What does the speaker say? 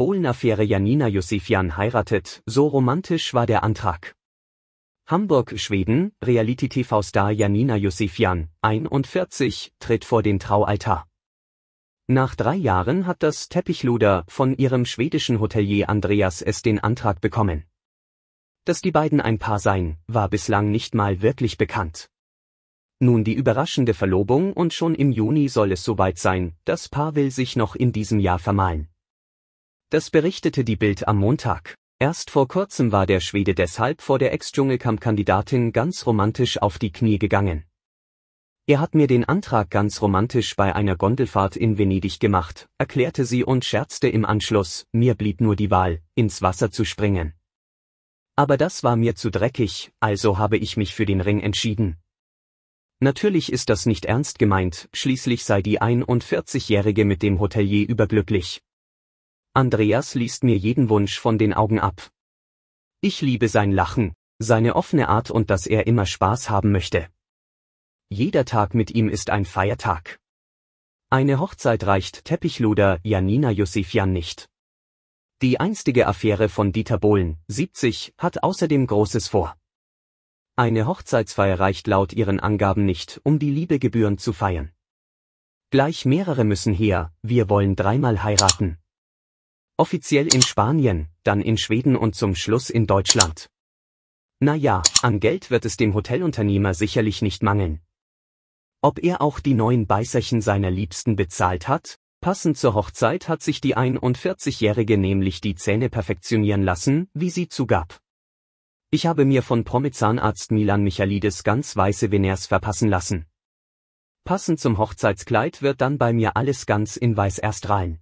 bohlen Janina Josefian heiratet, so romantisch war der Antrag. Hamburg, Schweden, Reality-TV-Star Janina Josefian, 41, tritt vor den Traualtar. Nach drei Jahren hat das Teppichluder von ihrem schwedischen Hotelier Andreas es den Antrag bekommen. Dass die beiden ein Paar seien, war bislang nicht mal wirklich bekannt. Nun die überraschende Verlobung und schon im Juni soll es soweit sein, das Paar will sich noch in diesem Jahr vermahlen. Das berichtete die Bild am Montag. Erst vor kurzem war der Schwede deshalb vor der Ex-Dschungelcamp-Kandidatin ganz romantisch auf die Knie gegangen. Er hat mir den Antrag ganz romantisch bei einer Gondelfahrt in Venedig gemacht, erklärte sie und scherzte im Anschluss, mir blieb nur die Wahl, ins Wasser zu springen. Aber das war mir zu dreckig, also habe ich mich für den Ring entschieden. Natürlich ist das nicht ernst gemeint, schließlich sei die 41-Jährige mit dem Hotelier überglücklich. Andreas liest mir jeden Wunsch von den Augen ab. Ich liebe sein Lachen, seine offene Art und dass er immer Spaß haben möchte. Jeder Tag mit ihm ist ein Feiertag. Eine Hochzeit reicht Teppichluder Janina Josefian nicht. Die einstige Affäre von Dieter Bohlen, 70, hat außerdem Großes vor. Eine Hochzeitsfeier reicht laut ihren Angaben nicht, um die Liebe gebührend zu feiern. Gleich mehrere müssen her, wir wollen dreimal heiraten. Offiziell in Spanien, dann in Schweden und zum Schluss in Deutschland. Naja, an Geld wird es dem Hotelunternehmer sicherlich nicht mangeln. Ob er auch die neuen Beißerchen seiner Liebsten bezahlt hat? Passend zur Hochzeit hat sich die 41-Jährige nämlich die Zähne perfektionieren lassen, wie sie zugab. Ich habe mir von promi Milan Michalides ganz weiße Veners verpassen lassen. Passend zum Hochzeitskleid wird dann bei mir alles ganz in weiß erst rein.